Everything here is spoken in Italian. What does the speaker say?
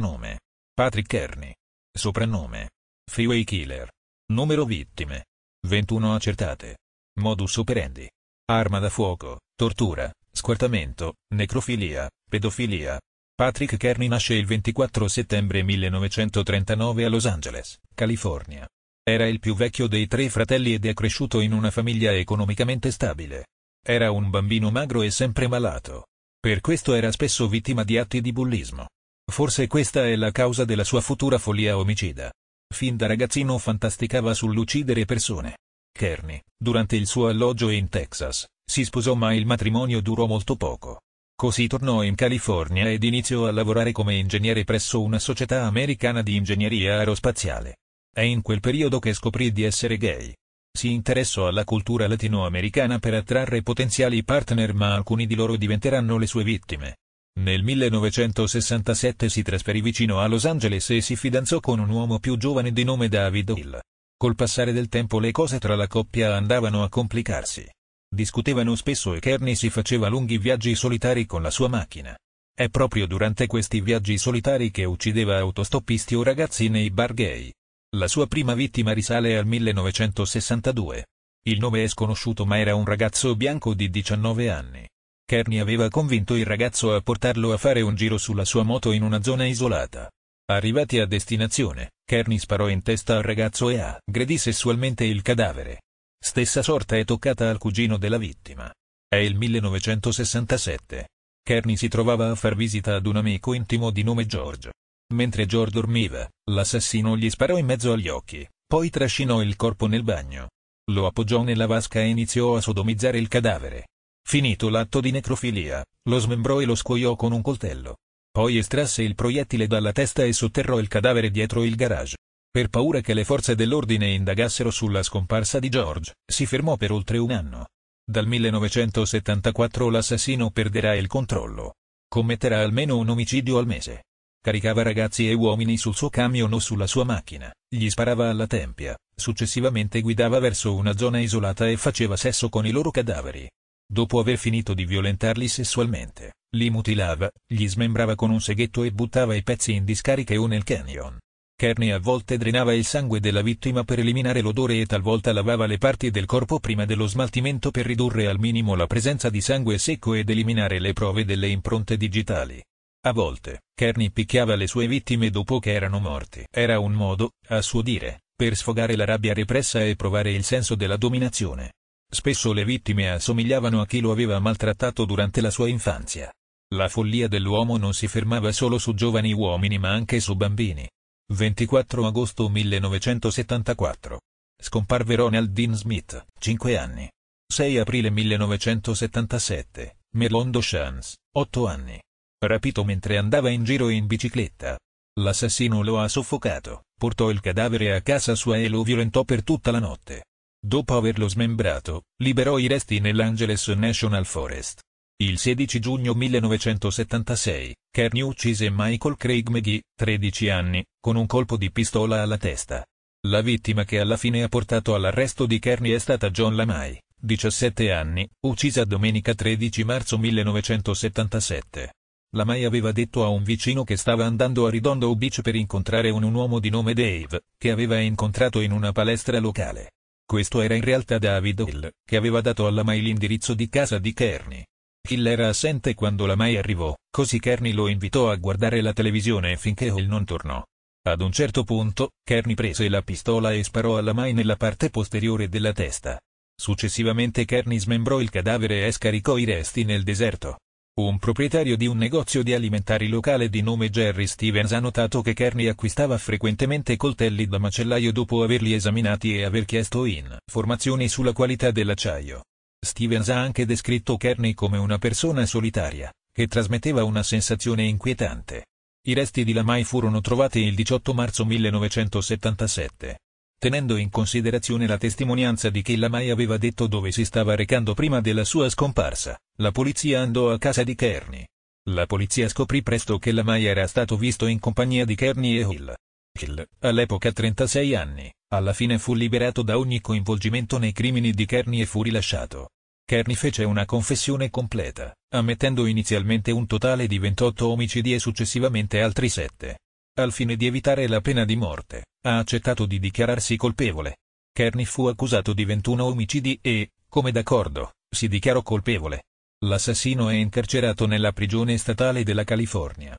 Nome. Patrick Kearney. Soprannome. Freeway Killer. Numero vittime. 21 accertate. Modus operandi. Arma da fuoco, tortura, squartamento, necrofilia, pedofilia. Patrick Kearney nasce il 24 settembre 1939 a Los Angeles, California. Era il più vecchio dei tre fratelli ed è cresciuto in una famiglia economicamente stabile. Era un bambino magro e sempre malato. Per questo era spesso vittima di atti di bullismo. Forse questa è la causa della sua futura follia omicida. Fin da ragazzino fantasticava sull'uccidere persone. Kearney, durante il suo alloggio in Texas, si sposò ma il matrimonio durò molto poco. Così tornò in California ed iniziò a lavorare come ingegnere presso una società americana di ingegneria aerospaziale. È in quel periodo che scoprì di essere gay. Si interessò alla cultura latinoamericana per attrarre potenziali partner ma alcuni di loro diventeranno le sue vittime. Nel 1967 si trasferì vicino a Los Angeles e si fidanzò con un uomo più giovane di nome David Hill. Col passare del tempo le cose tra la coppia andavano a complicarsi. Discutevano spesso e Kearney si faceva lunghi viaggi solitari con la sua macchina. È proprio durante questi viaggi solitari che uccideva autostoppisti o ragazzi nei bar gay. La sua prima vittima risale al 1962. Il nome è sconosciuto ma era un ragazzo bianco di 19 anni. Kearney aveva convinto il ragazzo a portarlo a fare un giro sulla sua moto in una zona isolata. Arrivati a destinazione, Kearney sparò in testa al ragazzo e aggredì sessualmente il cadavere. Stessa sorte è toccata al cugino della vittima. È il 1967. Kearney si trovava a far visita ad un amico intimo di nome George. Mentre George dormiva, l'assassino gli sparò in mezzo agli occhi, poi trascinò il corpo nel bagno. Lo appoggiò nella vasca e iniziò a sodomizzare il cadavere. Finito l'atto di necrofilia, lo smembrò e lo scuoiò con un coltello. Poi estrasse il proiettile dalla testa e sotterrò il cadavere dietro il garage. Per paura che le forze dell'ordine indagassero sulla scomparsa di George, si fermò per oltre un anno. Dal 1974 l'assassino perderà il controllo. Commetterà almeno un omicidio al mese. Caricava ragazzi e uomini sul suo camion o sulla sua macchina, gli sparava alla tempia, successivamente guidava verso una zona isolata e faceva sesso con i loro cadaveri. Dopo aver finito di violentarli sessualmente, li mutilava, gli smembrava con un seghetto e buttava i pezzi in discariche o nel canyon. Kearney a volte drenava il sangue della vittima per eliminare l'odore e talvolta lavava le parti del corpo prima dello smaltimento per ridurre al minimo la presenza di sangue secco ed eliminare le prove delle impronte digitali. A volte, Kearney picchiava le sue vittime dopo che erano morti. Era un modo, a suo dire, per sfogare la rabbia repressa e provare il senso della dominazione. Spesso le vittime assomigliavano a chi lo aveva maltrattato durante la sua infanzia. La follia dell'uomo non si fermava solo su giovani uomini ma anche su bambini. 24 agosto 1974. Scomparve Ronald Dean Smith, 5 anni. 6 aprile 1977. Melondo Shans, 8 anni. Rapito mentre andava in giro in bicicletta. L'assassino lo ha soffocato, portò il cadavere a casa sua e lo violentò per tutta la notte. Dopo averlo smembrato, liberò i resti nell'Angeles National Forest. Il 16 giugno 1976, Kearney uccise Michael Craig McGee, 13 anni, con un colpo di pistola alla testa. La vittima che alla fine ha portato all'arresto di Kearney è stata John Lamai, 17 anni, uccisa domenica 13 marzo 1977. La aveva detto a un vicino che stava andando a Ridondo Beach per incontrare un, un uomo di nome Dave, che aveva incontrato in una palestra locale. Questo era in realtà David Hill, che aveva dato alla Mai l'indirizzo di casa di Kearney. Hill era assente quando la Mai arrivò, così Kearney lo invitò a guardare la televisione finché Hill non tornò. Ad un certo punto, Kearney prese la pistola e sparò alla Mai nella parte posteriore della testa. Successivamente Kearney smembrò il cadavere e scaricò i resti nel deserto. Un proprietario di un negozio di alimentari locale di nome Jerry Stevens ha notato che Kearney acquistava frequentemente coltelli da macellaio dopo averli esaminati e aver chiesto informazioni sulla qualità dell'acciaio. Stevens ha anche descritto Kearney come una persona solitaria, che trasmetteva una sensazione inquietante. I resti di Lamai furono trovati il 18 marzo 1977 tenendo in considerazione la testimonianza di chi la Mai aveva detto dove si stava recando prima della sua scomparsa, la polizia andò a casa di Kearney. La polizia scoprì presto che la Mai era stato visto in compagnia di Kearney e Hill. Hill, all'epoca 36 anni, alla fine fu liberato da ogni coinvolgimento nei crimini di Kearney e fu rilasciato. Kearney fece una confessione completa, ammettendo inizialmente un totale di 28 omicidi e successivamente altri 7 al fine di evitare la pena di morte, ha accettato di dichiararsi colpevole. Kearney fu accusato di 21 omicidi e, come d'accordo, si dichiarò colpevole. L'assassino è incarcerato nella prigione statale della California.